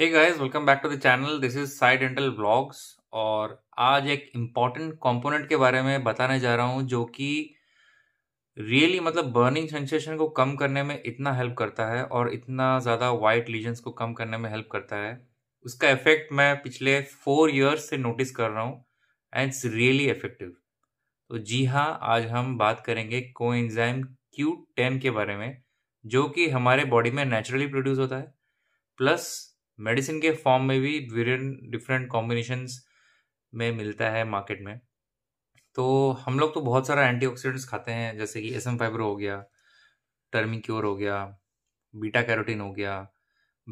hey guys welcome back to the channel this is Sai dental blogs और आज एक important component के बारे में बताने जा रहा हूँ जो कि रियली really, मतलब बर्निंग सेंसेशन को कम करने में इतना हेल्प करता है और इतना ज़्यादा वाइट लीजन्स को कम करने में हेल्प करता है उसका इफेक्ट मैं पिछले फोर ईयर्स से नोटिस कर रहा हूँ एंड इट्स रियली इफेक्टिव तो जी हाँ आज हम बात करेंगे को एंजाइम क्यू टेन के बारे में जो कि हमारे बॉडी में नेचुरली प्रोड्यूस होता है प्लस मेडिसिन के फॉर्म में भी डिफरेंट कॉम्बिनेशंस में मिलता है मार्केट में तो हम लोग तो बहुत सारा एंटीऑक्सीडेंट्स खाते हैं जैसे कि एस एम फाइबर हो गया टर्मिक्योर हो गया बीटा कैरोटीन हो गया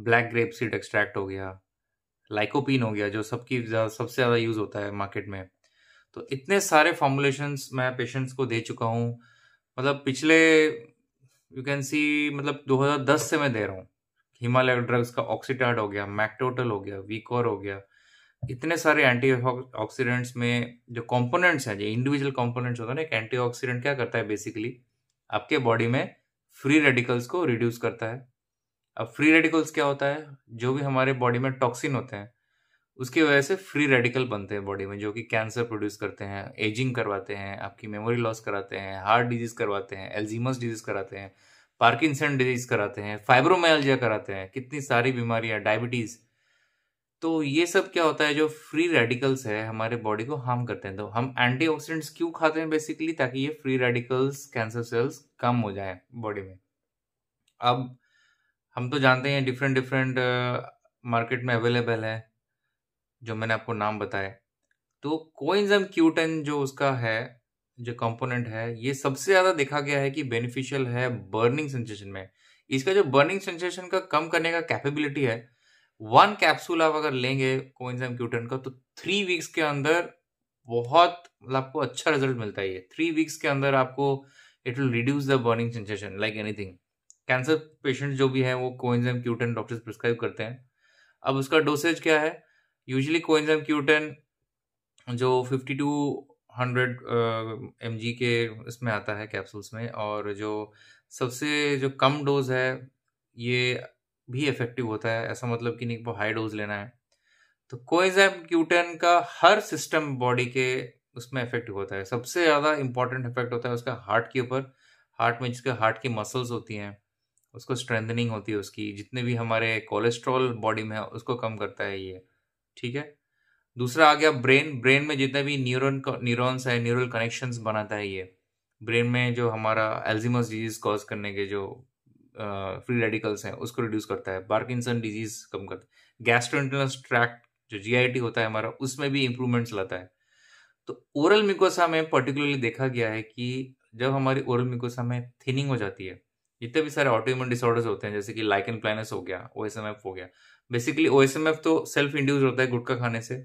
ब्लैक ग्रेप सीड एक्सट्रैक्ट हो गया लाइकोपिन हो गया जो सबकी सबसे ज़्यादा यूज़ होता है मार्केट में तो इतने सारे फॉर्मुलेशंस मैं पेशेंट्स को दे चुका हूँ मतलब पिछले यू कैन सी मतलब 2010 से मैं दे रहा हूँ हिमालय ड्रग्स का ऑक्सीटार्ड हो गया मैक्टोटल हो गया वीकोर हो गया इतने सारे एंटी ऑक्सीडेंट्स में जो कंपोनेंट्स हैं जो इंडिविजुअल कंपोनेंट्स होते हैं ना एक एंटी ऑक्सीडेंट क्या करता है बेसिकली आपके बॉडी में फ्री रेडिकल्स को रिड्यूस करता है अब फ्री रेडिकल्स क्या होता है जो भी हमारे बॉडी में टॉक्सिन होते हैं उसकी वजह से फ्री रेडिकल बनते हैं बॉडी में जो कि कैंसर प्रोड्यूस करते हैं एजिंग करवाते हैं आपकी मेमोरी लॉस कराते हैं हार्ट डिजीज करवाते हैं एल्जीमस डिजीज कराते हैं पार्किंसन डिजीज कराते हैं फाइब्रोमायल्जिया कराते हैं कितनी सारी बीमारियां डायबिटीज तो ये सब क्या होता है जो फ्री रेडिकल्स है हमारे बॉडी को हार्म करते हैं तो हम एंटीऑक्सीडेंट्स क्यों खाते हैं बेसिकली ताकि ये फ्री रेडिकल्स कैंसर सेल्स कम हो जाए बॉडी में अब हम तो जानते हैं डिफरेंट डिफरेंट मार्केट में अवेलेबल है जो मैंने आपको नाम बताया तो कोइंजम क्यूटन जो उसका है जो कंपोनेंट है ये सबसे ज़्यादा देखा गया है कि बेनिफिशियल है बर्निंग सेंसेशन में इसका जो बर्निंग सेंसेशन का कम करने का कैपेबिलिटी है वन कैप्सूल आप अगर लेंगे कोइंजाइम क्यूटन का तो थ्री वीक्स के अंदर बहुत मतलब आपको अच्छा रिजल्ट मिलता है ये थ्री वीक्स के अंदर आपको it will reduce the burning sensation like anything cancer patient जो भी हैं वो कोइंजाइम क्यूटन डॉक्टर्स प्रिस्क्राइब करते हैं अब उसका डोसेज क्या है यूजली कोइंजाइम क्यूटन जो fifty to hundred M G के इसमें आता है कैप्सूल्स में और जो सबसे जो कम डोज है ये भी इफेक्टिव होता है ऐसा मतलब कि नहीं हाई डोज लेना है तो कोइजैम क्यूटेन का हर सिस्टम बॉडी के उसमें इफेक्ट होता है सबसे ज़्यादा इंपॉर्टेंट इफेक्ट होता है उसका हार्ट के ऊपर हार्ट में जिसके हार्ट की मसल्स होती हैं उसको स्ट्रेंथनिंग होती है उसकी जितने भी हमारे कोलेस्ट्रॉल बॉडी में है उसको कम करता है ये ठीक है दूसरा आ गया ब्रेन ब्रेन में जितना भी न्यूरोन न्यूरोन्स है न्यूरल कनेक्शन बनाता है ये ब्रेन में जो हमारा एल्जीमस डिजीज कॉज करने के जो फ्री रेडिकल्स हैं उसको रिड्यूस करता है पार्किंसन डिजीज कम करता है गैस्ट्रोइंटेस्टाइनल ट्रैक्ट जो जीआईटी होता है हमारा उसमें भी इम्प्रूवमेंट्स लाता है तो ओरल मिकोसा में पर्टिकुलरली देखा गया है कि जब हमारी ओरल मिकोसा में थिनिंग हो जाती है जितने भी सारे ऑटोइम्यून डिसऑर्डर्स होते हैं जैसे कि लाइकन प्लानस हो गया ओ हो गया बेसिकली ओ तो सेल्फ इंड्यूस होता है गुटखा खाने से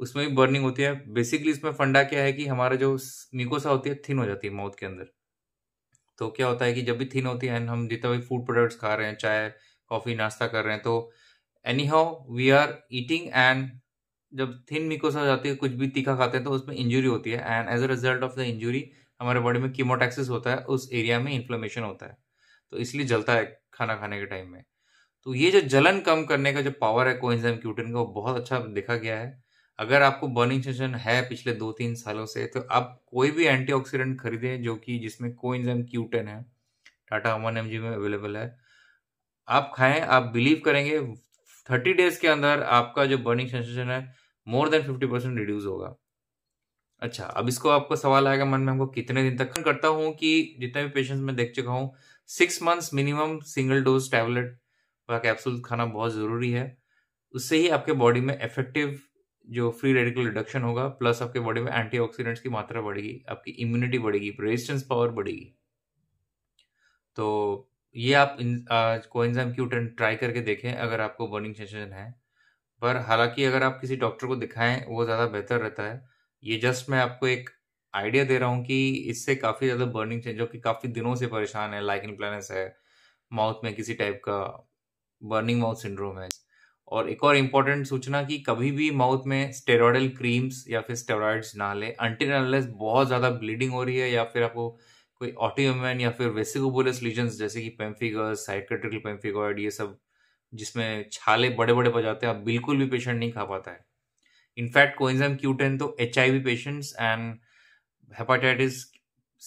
उसमें भी बर्निंग होती है बेसिकली इसमें फंडा क्या है कि हमारा जो मिकोसा होती है थिन हो जाती है माउथ के अंदर तो क्या होता है कि जब भी थिन होती है एंड हम जितना भी फूड प्रोडक्ट्स खा रहे हैं चाय कॉफ़ी नाश्ता कर रहे हैं तो anyhow we are eating and जब थिन मिकोसा हो जाती है कुछ भी तीखा खाते हैं तो उसमें इंजुरी होती है and as a result of the injury हमारे बॉडी में कीमोटैक्सिस होता है उस एरिया में इन्फ्लेमेशन होता है तो इसलिए जलता है खाना खाने के टाइम में तो ये जो जलन कम करने का जो पावर है कोइंजाम क्यूटिन का वो बहुत अच्छा देखा गया है अगर आपको बर्निंग सेंसेशन है पिछले दो तीन सालों से तो आप कोई भी एंटीऑक्सीडेंट खरीदें जो कि जिसमें कोइंजाम क्यू टेन है टाटा अमन एम में अवेलेबल है आप खाएं आप बिलीव करेंगे थर्टी डेज के अंदर आपका जो बर्निंग सेंसेशन है more than fifty percent reduce होगा अच्छा अब इसको आपको सवाल आएगा मन में हमको कितने दिन तक करता हूँ कि जितने भी पेशेंट्स मैं देख चुका हूँ six months minimum single dose tablet का कैप्सूल खाना बहुत ज़रूरी है उससे ही आपके बॉडी में इफेक्टिव जो फ्री रेडिकल रिडक्शन होगा प्लस आपके बॉडी में एंटीऑक्सीडेंट्स की मात्रा बढ़ेगी आपकी इम्यूनिटी बढ़ेगी रेजिस्टेंस पावर बढ़ेगी तो ये आप कोइंजाम क्यू टेन ट्राई करके देखें अगर आपको बर्निंग सेंसेशन है पर हालांकि अगर आप किसी डॉक्टर को दिखाएं वो ज़्यादा बेहतर रहता है ये जस्ट मैं आपको एक आइडिया दे रहा हूँ कि इससे काफ़ी ज़्यादा बर्निंग जो कि काफ़ी दिनों से परेशान है लाइक प्लानस है माउथ में किसी टाइप का बर्निंग माउथ सिंड्रोम है और एक और इम्पॉर्टेंट सूचना कि कभी भी माउथ में स्टेरॉयडल क्रीम्स या फिर स्टेरॉयड्स ना लें अनटिल बहुत ज़्यादा ब्लीडिंग हो रही है या फिर आपको कोई ऑटोमैन या फिर वेसिकोबुलस लीजन्स जैसे कि पेम्फिगर साइकेट्रिकल पेम्फिगॉयड ये सब जिसमें छाले बड़े बड़े पड़ जाते हैं आप बिल्कुल भी पेशेंट नहीं खा पाता है इनफैक्ट कोइंजम क्यू टेन तो H I V patients and hepatitis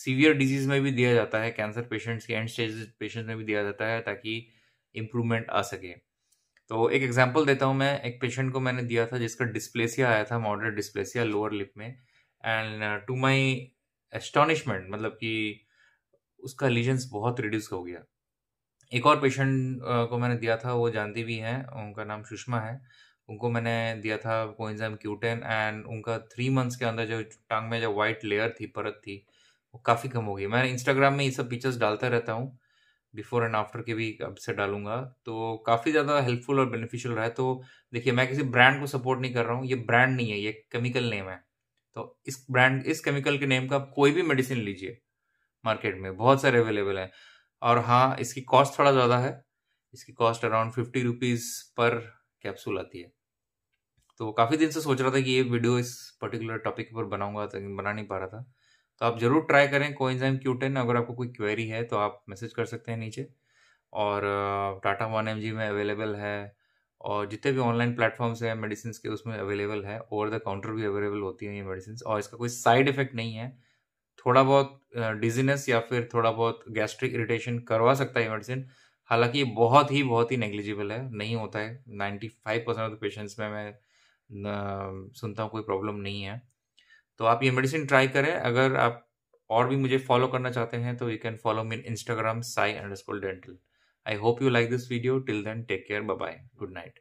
severe disease में भी दिया जाता है कैंसर पेशेंट्स के एंड स्टेज पेशेंट्स में भी दिया जाता है ताकि इम्प्रूवमेंट आ सके तो एक एग्जाम्पल देता हूँ मैं एक पेशेंट को मैंने दिया था जिसका डिस्प्लेसिया आया था मॉडरेट डिस्प्लेसिया लोअर लिप में एंड टू माई एस्टॉनिशमेंट मतलब कि उसका लीजेंस बहुत रिड्यूस हो गया एक और पेशेंट uh, को मैंने दिया था वो जानती भी हैं उनका नाम सुषमा है उनको मैंने दिया था कोइंजाम क्यूटेन एंड उनका थ्री मंथ्स के अंदर जो टांग में जो वाइट लेयर थी परत थी वो काफ़ी कम हो गई मैं इंस्टाग्राम में ये सब पिक्चर्स डालता रहता हूँ बिफोर एंड आफ्टर के भी अब से डालूंगा तो काफ़ी ज़्यादा हेल्पफुल और बेनिफिशियल रहा है तो देखिए मैं किसी ब्रांड को सपोर्ट नहीं कर रहा हूँ ये ब्रांड नहीं है ये केमिकल नेम है तो इस ब्रांड इस केमिकल के नेम का कोई भी मेडिसिन लीजिए मार्केट में बहुत सारे अवेलेबल हैं और हाँ इसकी कॉस्ट थोड़ा ज़्यादा है इसकी कॉस्ट अराउंड फिफ्टी रुपीज़ पर कैप्सूल आती है तो काफ़ी दिन से सोच रहा था कि ये वीडियो इस पर्टिकुलर टॉपिक पर बनाऊंगा तो बना नहीं पा रहा था तो आप ज़रूर ट्राई करें कोइंजाइम क्यू टेन अगर आपको कोई क्वेरी है तो आप मैसेज कर सकते हैं नीचे और टाटा वन एम जी में अवेलेबल है और जितने भी ऑनलाइन प्लेटफॉर्म्स हैं मेडिसिन के उसमें अवेलेबल है ओवर द काउंटर भी अवेलेबल होती हैं ये मेडिसिन और इसका कोई साइड इफेक्ट नहीं है थोड़ा बहुत डिजीनेस या फिर थोड़ा बहुत गैस्ट्रिक इरिटेशन करवा सकता है ये मेडिसिन हालांकि ये बहुत ही बहुत ही नेग्लिजिबल है नहीं होता है ninety five percent of the patients में मैं सुनता हूँ कोई प्रॉब्लम नहीं है तो आप ये मेडिसिन ट्राई करें अगर आप और भी मुझे फॉलो करना चाहते हैं तो you can follow me Instagram Sai school dental I hope you like this video till then take care bye good night